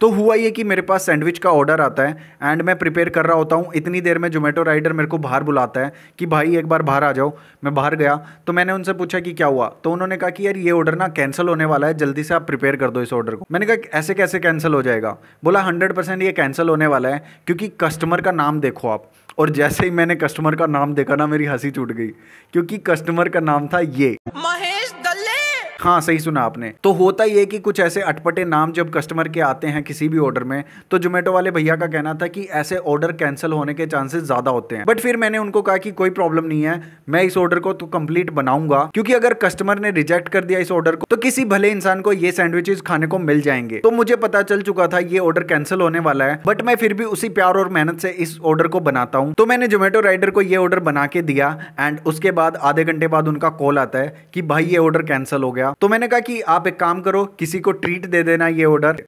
तो हुआ ये कि मेरे पास सैंडविच का ऑर्डर आता है एंड मैं प्रिपेयर कर रहा होता हूँ इतनी देर में जोमेटो राइडर मेरे को बाहर बुलाता है कि भाई एक बार बाहर आ जाओ मैं बाहर गया तो मैंने उनसे पूछा कि क्या हुआ तो उन्होंने कहा कि यार ये ऑर्डर ना कैंसिल होने वाला है जल्दी से आप प्रिपेयर कर दो इस ऑर्डर को मैंने कहा ऐसे कैसे कैंसिल हो जाएगा बोला हंड्रेड परसेंट ये कैंसिल होने वाला है क्योंकि कस्टमर का नाम देखो आप और जैसे ही मैंने कस्टमर का नाम देखा ना मेरी हंसी छूट गई क्योंकि कस्टमर का नाम था ये महेश हाँ सही सुना आपने तो होता ही है कि कुछ ऐसे अटपटे नाम जब कस्टमर के आते हैं किसी भी ऑर्डर में तो जोमेटो वाले भैया का कहना था कि ऐसे ऑर्डर कैंसिल होने के चांसेस ज्यादा होते हैं बट फिर मैंने उनको कहा कि कोई प्रॉब्लम नहीं है मैं इस ऑर्डर को तो कंप्लीट बनाऊंगा क्योंकि अगर कस्टमर ने रिजेक्ट कर दिया इस ऑर्डर को तो किसी भले इंसान को ये सैंडविचेस खाने को मिल जाएंगे तो मुझे पता चल चुका था ये ऑर्डर कैंसिल होने वाला है बट मैं फिर भी उसी प्यार और मेहनत से इस ऑर्डर को बनाता हूँ तो मैंने जोमेटो राइडर को ये ऑर्डर बना के दिया एंड उसके बाद आधे घंटे बाद उनका कॉल आता है कि भाई ये ऑर्डर कैंसिल हो गया गया तो मैंने कहा कि आप एक काम करो किसी को ट्रीट दे देना ये ऑर्डर